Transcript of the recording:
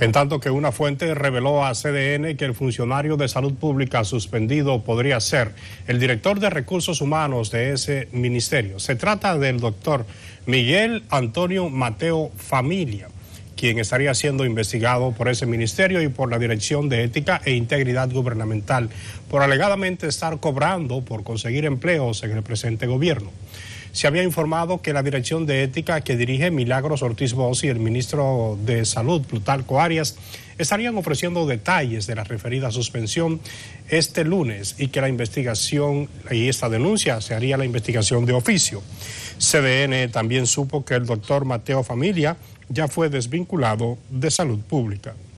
En tanto que una fuente reveló a CDN que el funcionario de salud pública suspendido podría ser el director de recursos humanos de ese ministerio. Se trata del doctor Miguel Antonio Mateo Familia, quien estaría siendo investigado por ese ministerio y por la Dirección de Ética e Integridad Gubernamental por alegadamente estar cobrando por conseguir empleos en el presente gobierno se había informado que la Dirección de Ética que dirige Milagros Ortiz Bosch y el ministro de Salud, Plutarco Arias, estarían ofreciendo detalles de la referida suspensión este lunes y que la investigación y esta denuncia se haría la investigación de oficio. CDN también supo que el doctor Mateo Familia ya fue desvinculado de salud pública.